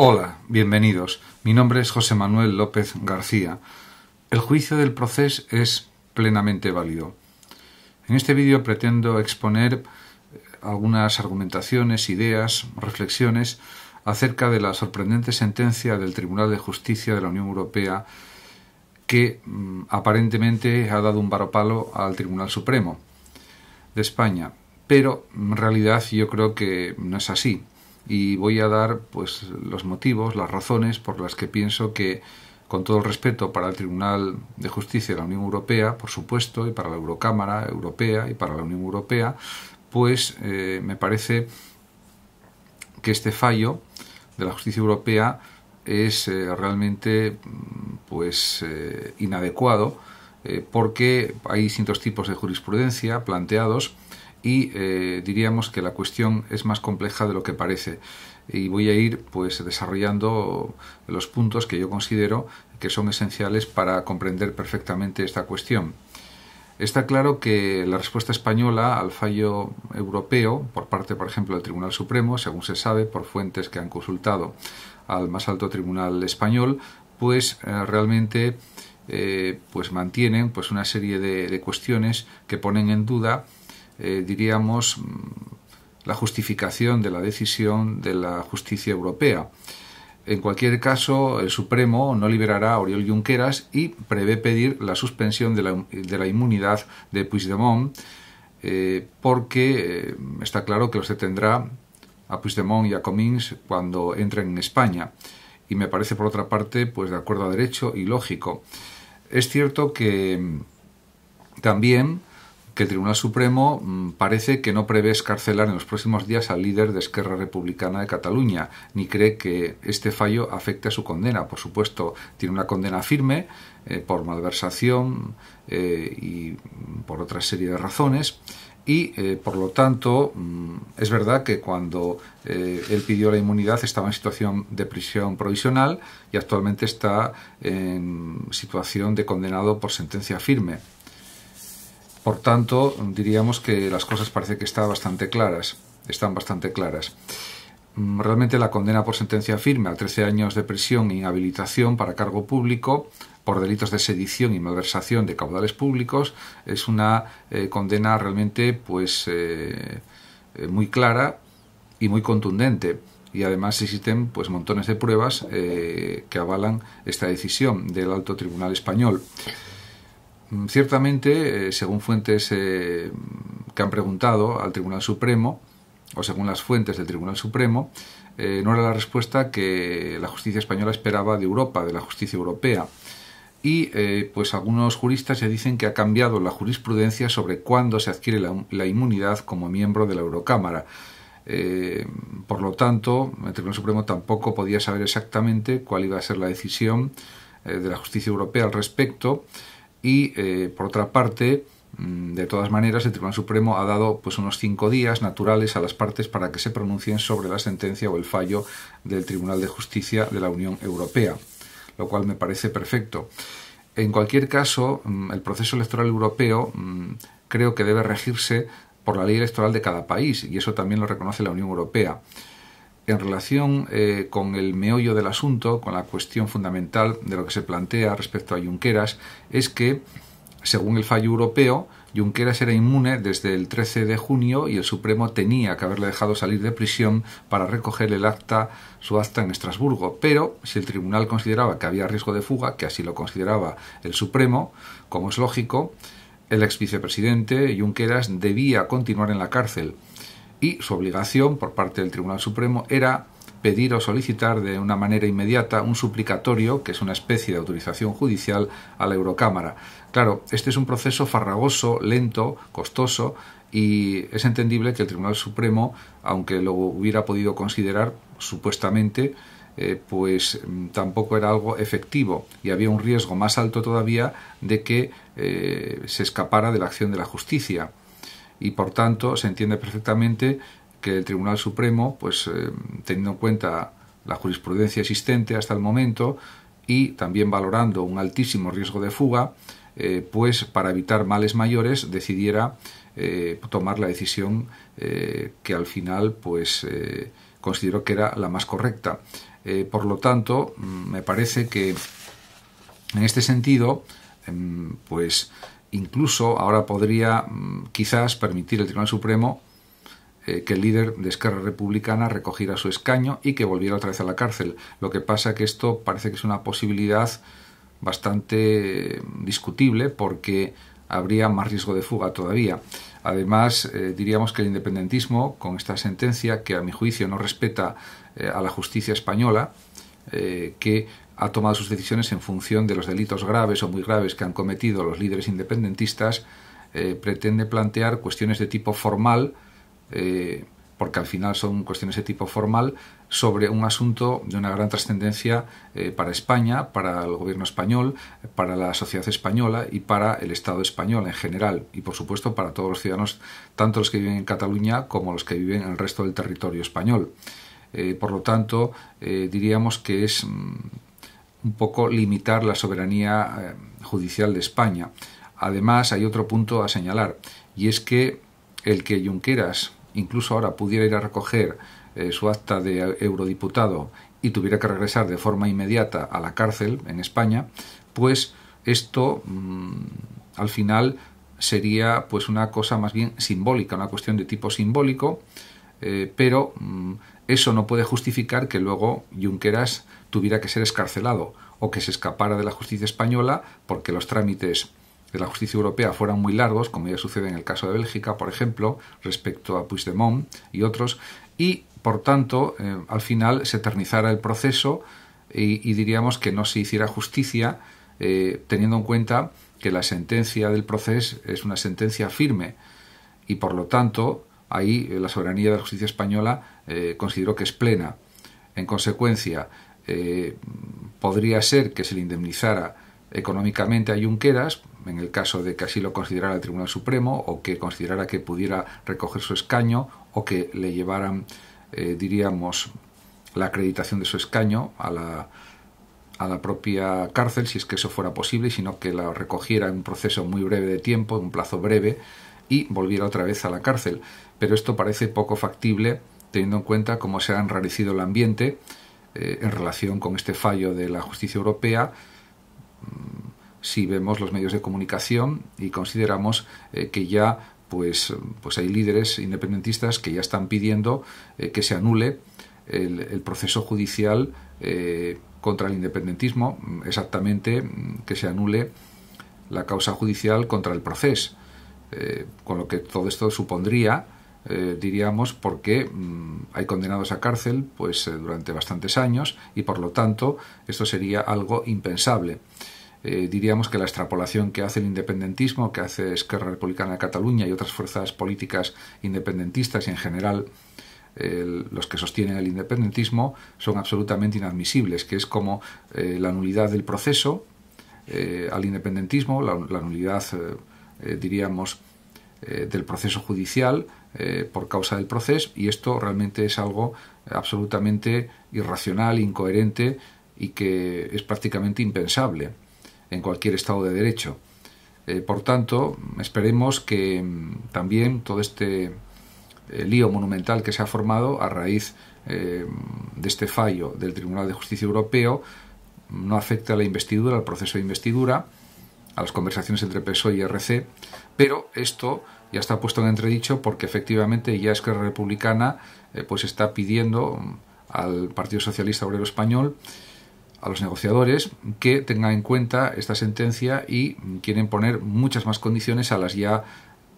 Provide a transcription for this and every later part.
Hola, bienvenidos. Mi nombre es José Manuel López García. El juicio del proceso es plenamente válido. En este vídeo pretendo exponer eh, algunas argumentaciones, ideas, reflexiones acerca de la sorprendente sentencia del Tribunal de Justicia de la Unión Europea que mm, aparentemente ha dado un varopalo al Tribunal Supremo de España. Pero en realidad yo creo que no es así y voy a dar pues los motivos, las razones por las que pienso que con todo el respeto para el Tribunal de Justicia de la Unión Europea, por supuesto, y para la Eurocámara Europea y para la Unión Europea, pues eh, me parece que este fallo de la justicia europea es eh, realmente pues eh, inadecuado porque hay distintos tipos de jurisprudencia planteados y eh, diríamos que la cuestión es más compleja de lo que parece y voy a ir pues desarrollando los puntos que yo considero que son esenciales para comprender perfectamente esta cuestión. Está claro que la respuesta española al fallo europeo, por parte, por ejemplo, del Tribunal Supremo, según se sabe por fuentes que han consultado al más alto tribunal español, pues eh, realmente eh, pues mantienen pues una serie de cuestiones que ponen en duda eh, diríamos, mm, la justificación de la decisión de la justicia europea. En cualquier caso, el Supremo no liberará a Oriol Junqueras y prevé pedir la suspensión de la, de la inmunidad de Puigdemont, eh, porque eh, está claro que los detendrá a Puigdemont y a Comins cuando entren en España. Y me parece, por otra parte, pues de acuerdo a derecho y lógico. Es cierto que mm, también que el Tribunal Supremo mm, parece que no prevé escarcelar en los próximos días al líder de Esquerra Republicana de Cataluña, ni cree que este fallo afecte a su condena. Por supuesto, tiene una condena firme eh, por malversación eh, y por otra serie de razones. Y, eh, por lo tanto, mm, es verdad que cuando él pidió la inmunidad estaba en situación de prisión provisional y actualmente está en situación de condenado por sentencia firme. Por tanto, diríamos que las cosas parece que están bastante claras. Están bastante claras. Mm, realmente la condena por sentencia firme a 13 años de prisión e inhabilitación para cargo público por delitos de sedición y malversación de caudales públicos es una eh, condena realmente pues eh, eh, muy clara y muy contundente y además existen pues montones de pruebas que avalan esta decisión del alto tribunal español Mm, ciertamente, eh, según fuentes eh, que han preguntado al Tribunal Supremo, o según las fuentes del Tribunal Supremo, eh, no era la respuesta que la justicia española esperaba de Europa, de la justicia europea. Y pues algunos juristas ya dicen que ha cambiado la jurisprudencia sobre cuándo se adquiere la, inmunidad como miembro de la Eurocámara. por lo tanto, el Tribunal Supremo tampoco podía saber exactamente cuál iba a ser la decisión de la justicia europea al respecto y eh, por otra parte mm, de todas maneras, el Tribunal Supremo ha dado pues, unos cinco días naturales a las partes para que se pronuncien sobre la sentencia o el fallo del Tribunal de Justicia de la Unión Europea, lo cual me parece perfecto. En cualquier caso, mm, el proceso electoral europeo mm, creo que debe regirse por la ley electoral de cada país, y eso también lo reconoce la Unión Europea en relación eh, con el meollo del asunto, con la cuestión fundamental de lo que se plantea respecto a Junqueras, es que, según el fallo europeo, Junqueras era inmune desde el 13 de junio y el Supremo tenía que haberle dejado salir de prisión para recoger el acta, su acta en Estrasburgo. Pero si el tribunal consideraba que había riesgo de fuga, que así lo consideraba el Supremo, como es lógico, el ex vicepresidente Junqueras debía continuar en la cárcel y su obligación por parte del Tribunal Supremo era pedir o solicitar de una manera inmediata un suplicatorio, que es una especie de autorización judicial, a la Eurocámara. Claro, este es un proceso farragoso, lento, costoso, y es entendible que el Tribunal Supremo, aunque lo hubiera podido considerar supuestamente, eh, pues mm, tampoco era algo efectivo y había un riesgo más alto todavía de que eh, se escapara de la acción de la justicia y por tanto se entiende perfectamente que el Tribunal Supremo, pues eh, teniendo en cuenta la jurisprudencia existente hasta el momento y también valorando un altísimo riesgo de fuga, eh, pues para evitar males mayores decidiera eh, tomar la decisión que al final pues consideró que era la más correcta. por lo tanto, mm, me parece que en este sentido, em, pues incluso ahora podría mm, quizás permitir el Tribunal Supremo eh, que el líder de Esquerra Republicana recogiera su escaño y que volviera otra vez a la cárcel. Lo que pasa que esto parece que es una posibilidad bastante mm, discutible porque habría más riesgo de fuga todavía. Además, eh, diríamos que el independentismo, con esta sentencia, que a mi juicio no respeta eh, a la justicia española, eh, que ha tomado sus decisiones en función de los delitos graves o muy graves que han cometido los líderes independentistas, eh, pretende plantear cuestiones de tipo formal, eh, porque al final son cuestiones de tipo formal, sobre un asunto de una gran trascendencia para España, para el gobierno español, para la sociedad española y para el Estado español en general, y por supuesto para todos los ciudadanos, tanto los que viven en Cataluña como los que viven en el resto del territorio español. Eh, por lo tanto, eh, diríamos que es mm, un poco limitar la soberanía eh, judicial de España. Además, hay otro punto a señalar, y es que el que Junqueras incluso ahora pudiera ir a recoger su acta de eurodiputado y tuviera que regresar de forma inmediata a la cárcel en España, pues esto mm, al final sería pues una cosa más bien simbólica, una cuestión de tipo simbólico, pero mm, eso no puede justificar que luego Junqueras tuviera que ser escarcelado o que se escapara de la justicia española porque los trámites de la justicia europea fueran muy largos, como ya sucede en el caso de Bélgica, por ejemplo, respecto a Puigdemont y otros, y por tanto, eh, al final se eternizara el proceso y, diríamos que no se hiciera justicia, eh, teniendo en cuenta que la sentencia del proceso es una sentencia firme y por lo tanto ahí eh, la soberanía de la justicia española eh, consideró que es plena. En consecuencia, eh, podría ser que se le indemnizara económicamente a Junqueras, en el caso de que así lo considerara el Tribunal Supremo, o que considerara que pudiera recoger su escaño, o que le llevaran, diríamos, la acreditación de su escaño a la, a la propia cárcel, si es que eso fuera posible, sino que la recogiera en un proceso muy breve de tiempo, en un plazo breve, y volviera otra vez a la cárcel, pero esto parece poco factible teniendo en cuenta cómo se ha enrarecido el ambiente eh, en relación con este fallo de la justicia europea, mm, si vemos los medios de comunicación y consideramos eh, que ya pues, pues hay líderes independentistas que ya están pidiendo eh, que se anule el proceso judicial contra el independentismo, mm, exactamente mm, que se anule la causa judicial contra el proceso eh, con lo que todo esto supondría, eh, diríamos, porque mm, hay condenados a cárcel pues, eh, durante bastantes años y por lo tanto esto sería algo impensable. diríamos que la extrapolación que hace el independentismo, que hace Esquerra Republicana de Cataluña y otras fuerzas políticas independentistas y en general los que sostienen el independentismo son absolutamente inadmisibles, que es como la nulidad del proceso al independentismo, la nulidad eh, diríamos, eh, del proceso judicial eh, por causa del proceso y esto realmente es algo absolutamente irracional, incoherente y que es prácticamente impensable en cualquier Estado de Derecho. por tanto, esperemos que mm, también todo este lío monumental que se ha formado a raíz de este fallo del Tribunal de Justicia Europeo mm, no afecte a la investidura, al proceso de investidura, a las conversaciones entre PSOE y RC, pero esto ya está puesto en entredicho porque efectivamente ya la Republicana eh, pues está pidiendo mm, al Partido Socialista Obrero Español a los negociadores que tengan en cuenta esta sentencia y mm, quieren poner muchas más condiciones a las ya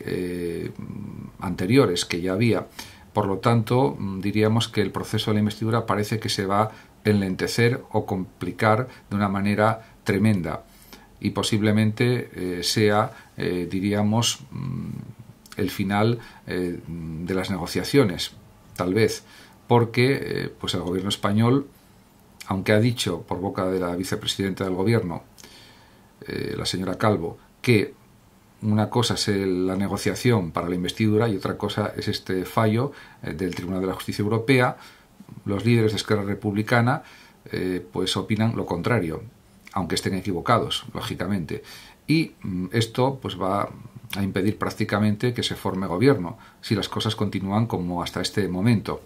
eh, mm, anteriores que ya había. Por lo tanto, diríamos que el proceso de la investidura parece que se va a enlentecer o complicar de una manera tremenda y posiblemente eh, sea, eh, diríamos, mm, el final eh, de las negociaciones, tal vez, porque pues el gobierno español, aunque ha dicho por boca de la vicepresidenta del gobierno, la señora Calvo, que una cosa es la negociación para la investidura y otra cosa es este fallo del Tribunal de la Justicia Europea, los líderes de Esquerra Republicana pues opinan lo contrario aunque estén equivocados, lógicamente. Y mm, esto pues va a impedir prácticamente que se forme gobierno, si las cosas continúan como hasta este momento.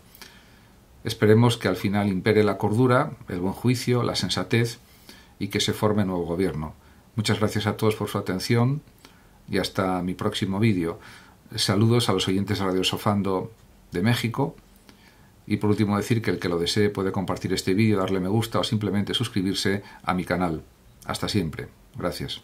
Esperemos que al final impere la cordura, el buen juicio, la sensatez y que se forme nuevo gobierno. Muchas gracias a todos por su atención y hasta mi próximo vídeo. Saludos a los oyentes de Radio Sofando de México y por último decir que el que lo desee puede compartir este vídeo, darle me gusta o simplemente suscribirse a mi canal. Hasta siempre. Gracias.